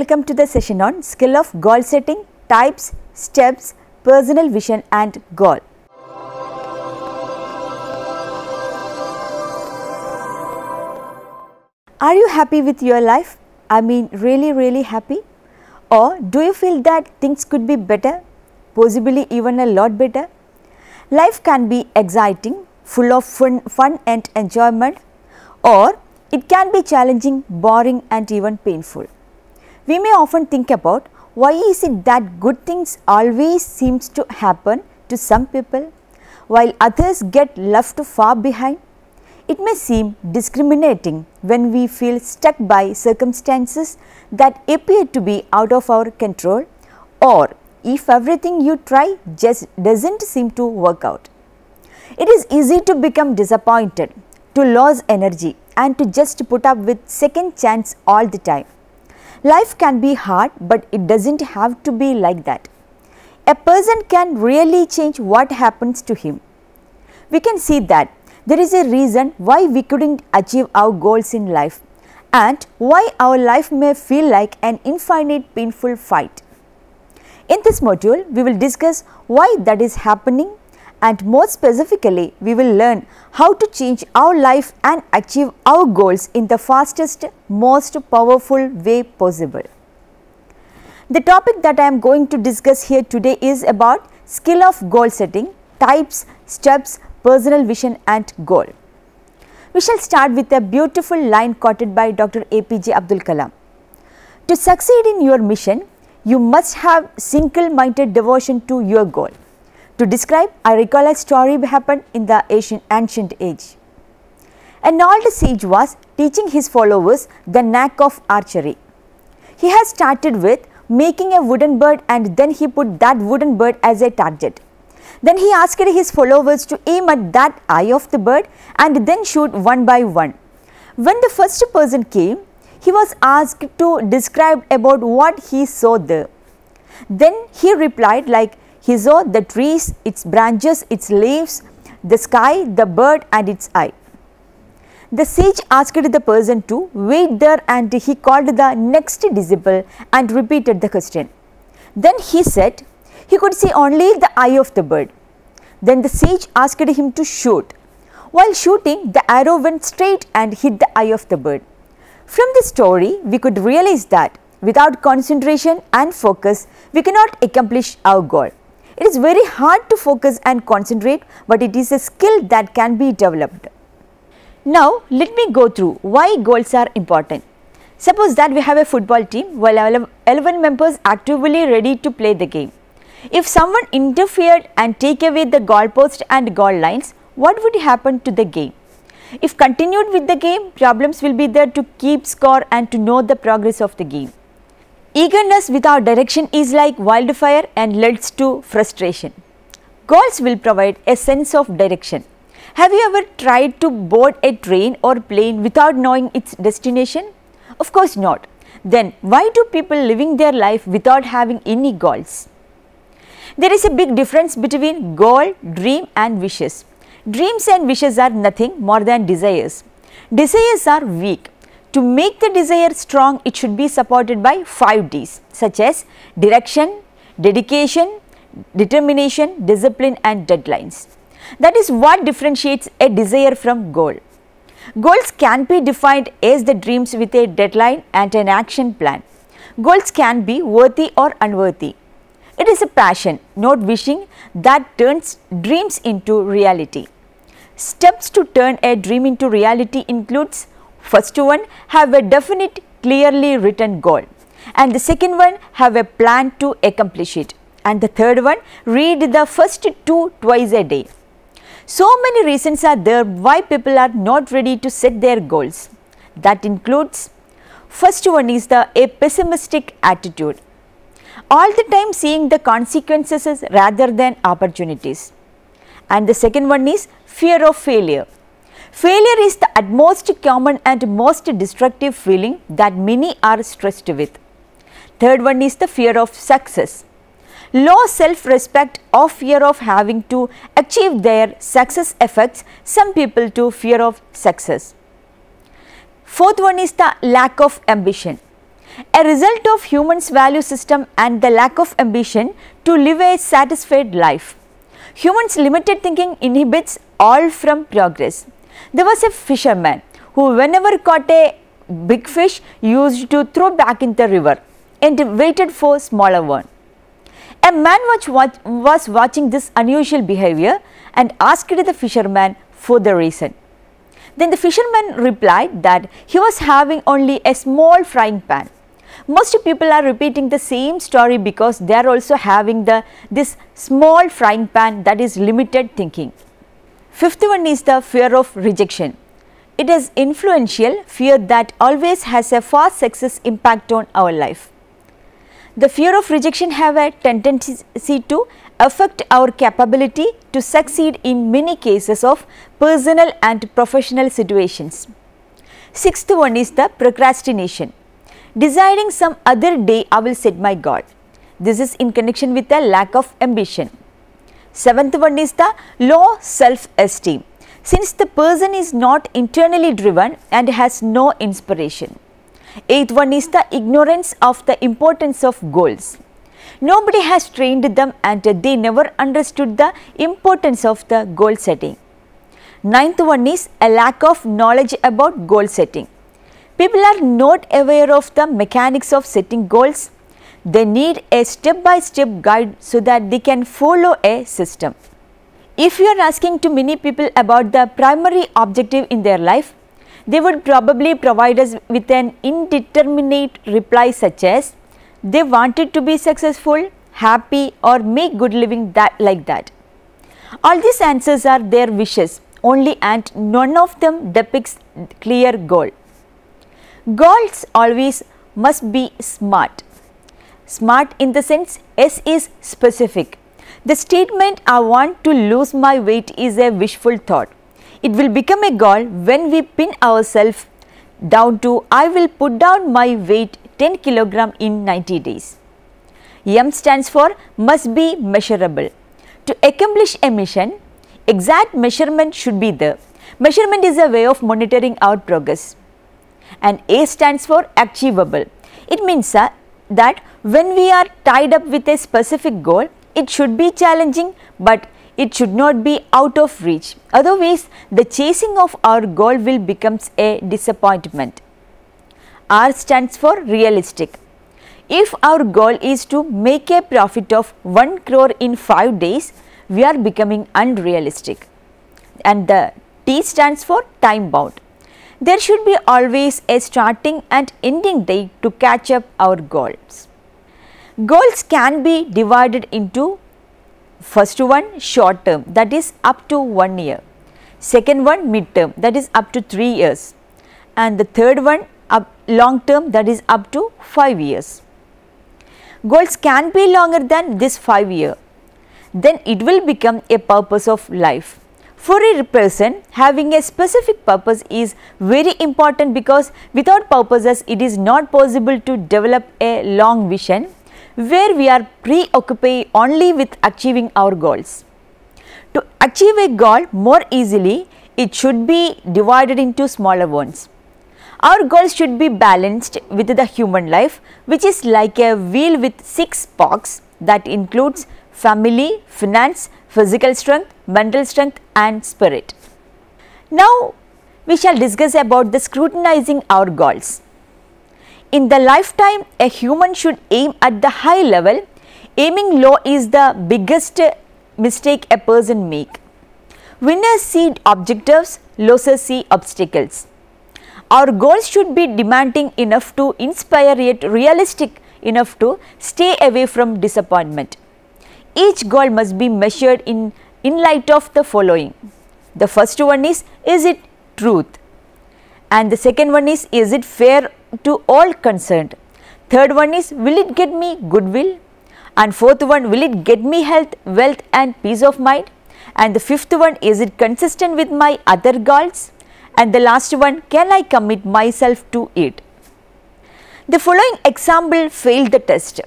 welcome to the session on skill of goal setting, types, steps, personal vision and goal. Are you happy with your life? I mean really really happy? Or do you feel that things could be better, possibly even a lot better? Life can be exciting, full of fun, fun and enjoyment or it can be challenging, boring and even painful. We may often think about why is it that good things always seems to happen to some people while others get left far behind. It may seem discriminating when we feel stuck by circumstances that appear to be out of our control or if everything you try just doesn't seem to work out. It is easy to become disappointed, to lose energy and to just put up with second chance all the time. Life can be hard but it doesn't have to be like that. A person can really change what happens to him. We can see that there is a reason why we couldn't achieve our goals in life and why our life may feel like an infinite painful fight. In this module, we will discuss why that is happening and more specifically we will learn how to change our life and achieve our goals in the fastest most powerful way possible. The topic that I am going to discuss here today is about skill of goal setting, types, steps, personal vision and goal. We shall start with a beautiful line quoted by Dr. APJ Abdul Kalam. To succeed in your mission, you must have single-minded devotion to your goal. To describe, I recall a story happened in the ancient, ancient age. An old sage was teaching his followers the knack of archery. He had started with making a wooden bird and then he put that wooden bird as a target. Then he asked his followers to aim at that eye of the bird and then shoot one by one. When the first person came, he was asked to describe about what he saw there. Then he replied like he saw the trees, its branches, its leaves, the sky, the bird and its eye. The sage asked the person to wait there and he called the next disciple and repeated the question. Then he said he could see only the eye of the bird. Then the sage asked him to shoot. While shooting, the arrow went straight and hit the eye of the bird. From this story, we could realize that without concentration and focus, we cannot accomplish our goal. It is very hard to focus and concentrate but it is a skill that can be developed. Now let me go through why goals are important. Suppose that we have a football team while 11 members actively ready to play the game. If someone interfered and take away the goalpost and goal lines, what would happen to the game? If continued with the game, problems will be there to keep score and to know the progress of the game. Eagerness without direction is like wildfire and leads to frustration. Goals will provide a sense of direction. Have you ever tried to board a train or plane without knowing its destination? Of course not. Then why do people living their life without having any goals? There is a big difference between goal, dream and wishes. Dreams and wishes are nothing more than desires. Desires are weak to make the desire strong, it should be supported by 5 Ds such as direction, dedication, determination, discipline and deadlines. That is what differentiates a desire from goal. Goals can be defined as the dreams with a deadline and an action plan. Goals can be worthy or unworthy. It is a passion, not wishing, that turns dreams into reality. Steps to turn a dream into reality includes First one have a definite clearly written goal and the second one have a plan to accomplish it and the third one read the first two twice a day. So many reasons are there why people are not ready to set their goals. That includes first one is the a pessimistic attitude. All the time seeing the consequences rather than opportunities. And the second one is fear of failure. Failure is the most common and most destructive feeling that many are stressed with. Third one is the fear of success. Low self-respect or fear of having to achieve their success affects some people to fear of success. Fourth one is the lack of ambition. A result of humans value system and the lack of ambition to live a satisfied life. Humans limited thinking inhibits all from progress. There was a fisherman who whenever caught a big fish used to throw back in the river and waited for smaller one. A man was, watch, was watching this unusual behavior and asked the fisherman for the reason. Then the fisherman replied that he was having only a small frying pan. Most people are repeating the same story because they are also having the, this small frying pan that is limited thinking. Fifth one is the fear of rejection. It is influential fear that always has a fast success impact on our life. The fear of rejection have a tendency to affect our capability to succeed in many cases of personal and professional situations. Sixth one is the procrastination. Deciding some other day I will set my goal. This is in connection with a lack of ambition. Seventh one is the low self-esteem. Since the person is not internally driven and has no inspiration. Eighth one is the ignorance of the importance of goals. Nobody has trained them and they never understood the importance of the goal setting. Ninth one is a lack of knowledge about goal setting. People are not aware of the mechanics of setting goals they need a step-by-step guide so that they can follow a system. If you are asking to many people about the primary objective in their life, they would probably provide us with an indeterminate reply such as, they wanted to be successful, happy or make good living that like that. All these answers are their wishes only and none of them depicts clear goal. Goals always must be smart. Smart in the sense S is specific. The statement I want to lose my weight is a wishful thought. It will become a goal when we pin ourselves down to I will put down my weight 10 kilogram in 90 days. M stands for must be measurable. To accomplish a mission, exact measurement should be there. Measurement is a way of monitoring our progress. And A stands for achievable. It means uh, that when we are tied up with a specific goal, it should be challenging but it should not be out of reach. Otherwise, the chasing of our goal will becomes a disappointment. R stands for realistic. If our goal is to make a profit of 1 crore in 5 days, we are becoming unrealistic. And the T stands for time bound. There should be always a starting and ending date to catch up our goals. Goals can be divided into first one short term that is up to 1 year, second one mid term that is up to 3 years and the third one up long term that is up to 5 years. Goals can be longer than this 5 year then it will become a purpose of life. For a person, having a specific purpose is very important because without purposes, it is not possible to develop a long vision where we are preoccupied only with achieving our goals. To achieve a goal more easily, it should be divided into smaller ones. Our goals should be balanced with the human life which is like a wheel with 6 spokes that includes family, finance, physical strength, mental strength and spirit. Now, we shall discuss about the scrutinizing our goals. In the lifetime, a human should aim at the high level. Aiming low is the biggest mistake a person make. Winners see objectives, losers see obstacles. Our goals should be demanding enough to inspire yet realistic enough to stay away from disappointment. Each goal must be measured in, in light of the following. The first one is, is it truth? And the second one is, is it fair to all concerned. Third one is will it get me goodwill? And fourth one will it get me health, wealth and peace of mind? And the fifth one is it consistent with my other goals? And the last one can I commit myself to it? The following example failed the test.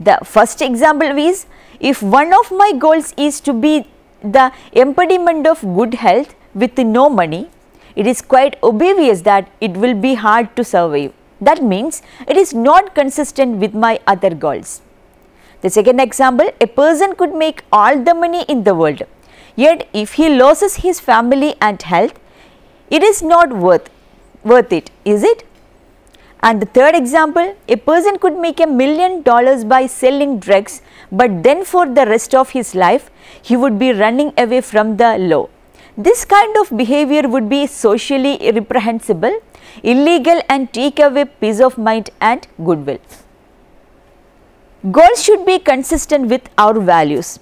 The first example is if one of my goals is to be the impediment of good health with no money it is quite obvious that it will be hard to survive. That means it is not consistent with my other goals. The second example, a person could make all the money in the world, yet if he loses his family and health, it is not worth, worth it, is it? And the third example, a person could make a million dollars by selling drugs, but then for the rest of his life, he would be running away from the law. This kind of behavior would be socially reprehensible, illegal and take away peace of mind and goodwill. Goals should be consistent with our values.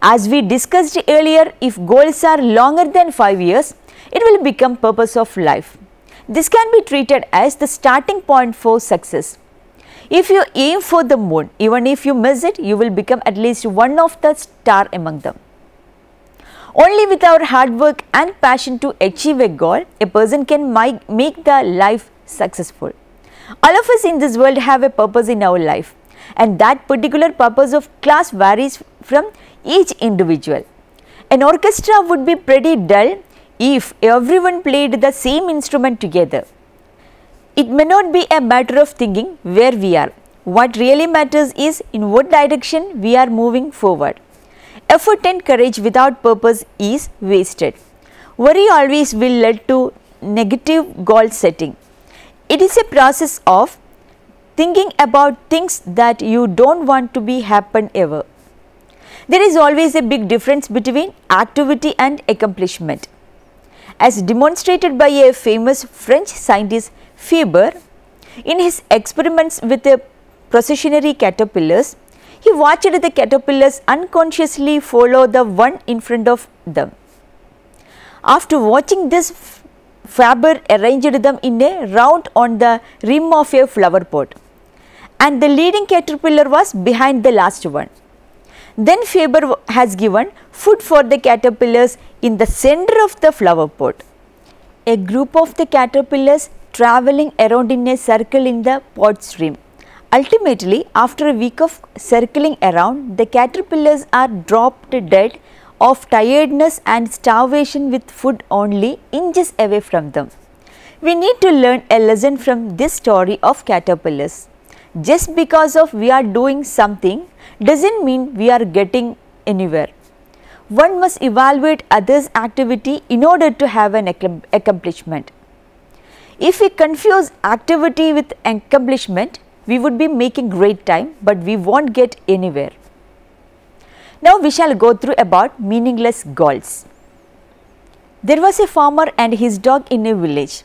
As we discussed earlier, if goals are longer than 5 years, it will become purpose of life. This can be treated as the starting point for success. If you aim for the moon, even if you miss it, you will become at least one of the star among them. Only with our hard work and passion to achieve a goal, a person can make the life successful. All of us in this world have a purpose in our life and that particular purpose of class varies from each individual. An orchestra would be pretty dull if everyone played the same instrument together. It may not be a matter of thinking where we are. What really matters is in what direction we are moving forward. Effort and courage without purpose is wasted. Worry always will lead to negative goal setting. It is a process of thinking about things that you don't want to be happen ever. There is always a big difference between activity and accomplishment. As demonstrated by a famous French scientist Faber in his experiments with the processionary caterpillars, he watched the caterpillars unconsciously follow the one in front of them. After watching this, Faber arranged them in a round on the rim of a flower pot and the leading caterpillar was behind the last one. Then Faber has given food for the caterpillars in the center of the flower pot. A group of the caterpillars traveling around in a circle in the pot's rim. Ultimately, after a week of circling around, the caterpillars are dropped dead of tiredness and starvation with food only inches away from them. We need to learn a lesson from this story of caterpillars. Just because of we are doing something doesn't mean we are getting anywhere. One must evaluate others' activity in order to have an accomplishment. If we confuse activity with accomplishment, we would be making great time but we won't get anywhere. Now we shall go through about meaningless goals. There was a farmer and his dog in a village.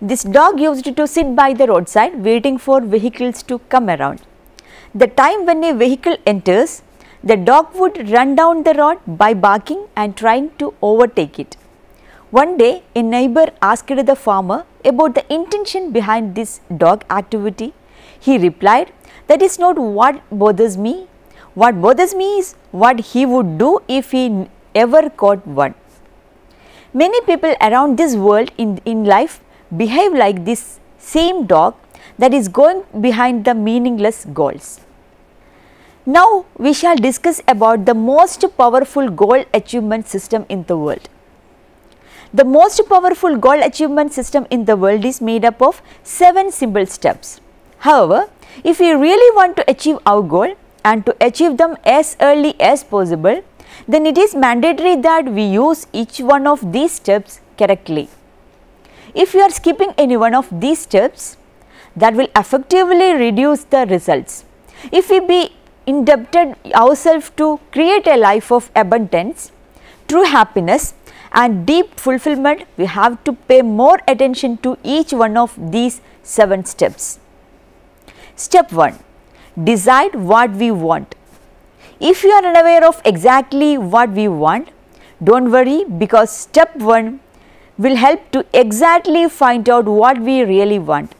This dog used to sit by the roadside waiting for vehicles to come around. The time when a vehicle enters, the dog would run down the road by barking and trying to overtake it. One day, a neighbor asked the farmer about the intention behind this dog activity he replied, that is not what bothers me. What bothers me is what he would do if he ever caught one. Many people around this world in, in life behave like this same dog that is going behind the meaningless goals. Now we shall discuss about the most powerful goal achievement system in the world. The most powerful goal achievement system in the world is made up of 7 simple steps. However, if we really want to achieve our goal and to achieve them as early as possible, then it is mandatory that we use each one of these steps correctly. If you are skipping any one of these steps, that will effectively reduce the results. If we be indebted ourselves to create a life of abundance, true happiness and deep fulfillment, we have to pay more attention to each one of these 7 steps. Step 1 Decide what we want. If you are unaware of exactly what we want, don't worry because step 1 will help to exactly find out what we really want.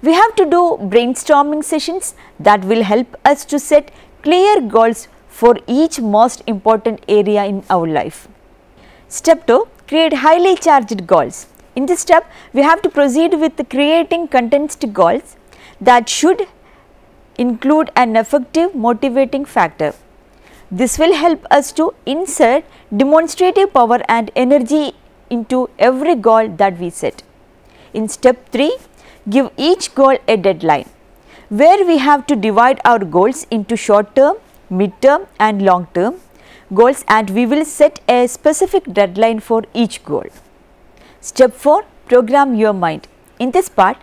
We have to do brainstorming sessions that will help us to set clear goals for each most important area in our life. Step 2 Create highly charged goals. In this step, we have to proceed with creating condensed goals that should include an effective motivating factor. This will help us to insert demonstrative power and energy into every goal that we set. In step 3, give each goal a deadline, where we have to divide our goals into short term, mid term and long term goals and we will set a specific deadline for each goal. Step 4, program your mind. In this part,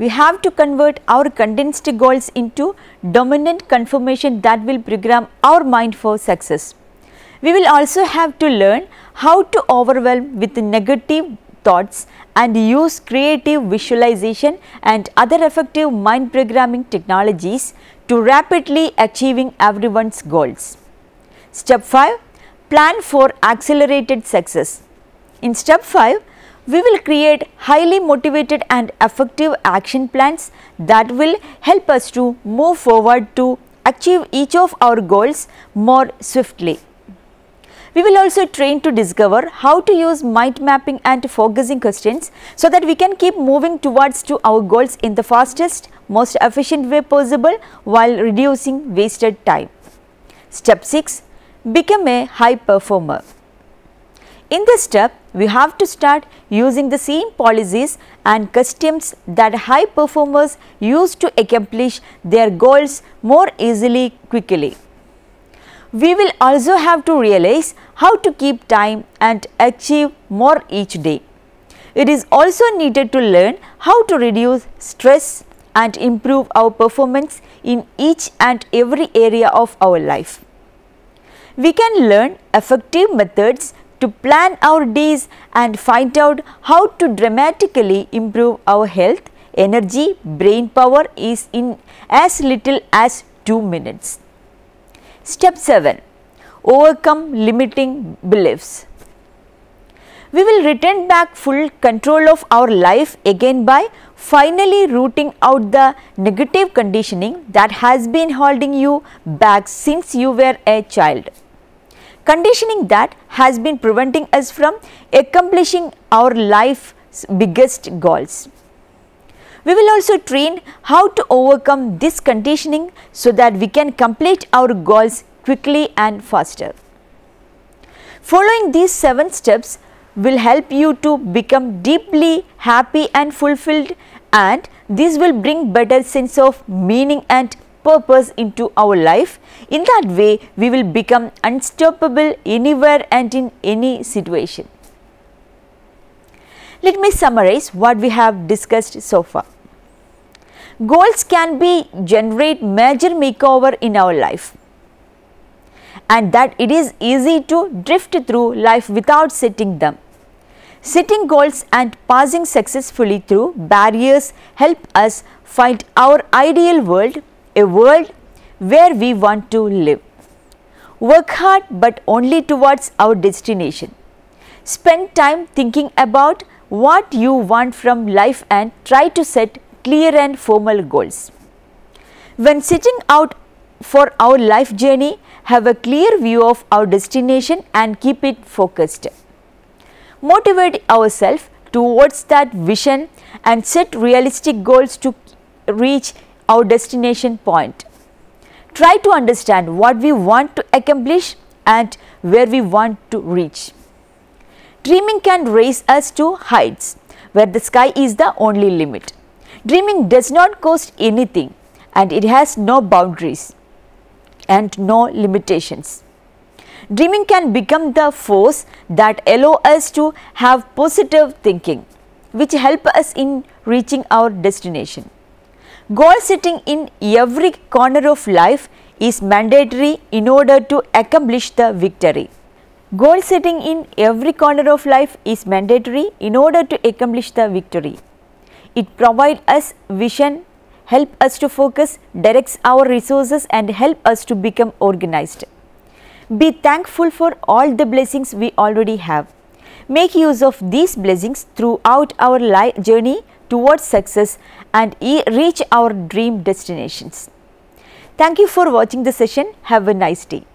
we have to convert our condensed goals into dominant confirmation that will program our mind for success. We will also have to learn how to overwhelm with negative thoughts and use creative visualization and other effective mind programming technologies to rapidly achieving everyone's goals. Step 5 Plan for accelerated success. In step 5, we will create highly motivated and effective action plans that will help us to move forward to achieve each of our goals more swiftly. We will also train to discover how to use mind mapping and focusing questions so that we can keep moving towards to our goals in the fastest, most efficient way possible while reducing wasted time. Step 6. Become a high performer. In this step, we have to start using the same policies and customs that high performers use to accomplish their goals more easily quickly. We will also have to realize how to keep time and achieve more each day. It is also needed to learn how to reduce stress and improve our performance in each and every area of our life. We can learn effective methods to plan our days and find out how to dramatically improve our health, energy, brain power is in as little as 2 minutes. Step 7 Overcome limiting beliefs. We will return back full control of our life again by finally rooting out the negative conditioning that has been holding you back since you were a child. Conditioning that has been preventing us from accomplishing our life's biggest goals. We will also train how to overcome this conditioning so that we can complete our goals quickly and faster. Following these 7 steps will help you to become deeply happy and fulfilled and this will bring better sense of meaning and purpose into our life. In that way, we will become unstoppable anywhere and in any situation. Let me summarize what we have discussed so far. Goals can be generate major makeover in our life and that it is easy to drift through life without setting them. Setting goals and passing successfully through barriers help us find our ideal world a world where we want to live. Work hard but only towards our destination. Spend time thinking about what you want from life and try to set clear and formal goals. When setting out for our life journey, have a clear view of our destination and keep it focused. Motivate ourselves towards that vision and set realistic goals to reach our destination point. Try to understand what we want to accomplish and where we want to reach. Dreaming can raise us to heights where the sky is the only limit. Dreaming does not cost anything and it has no boundaries and no limitations. Dreaming can become the force that allow us to have positive thinking which help us in reaching our destination. Goal setting in every corner of life is mandatory in order to accomplish the victory. Goal setting in every corner of life is mandatory in order to accomplish the victory. It provides us vision, help us to focus, directs our resources and help us to become organized. Be thankful for all the blessings we already have. Make use of these blessings throughout our journey towards success and e reach our dream destinations. Thank you for watching the session. Have a nice day.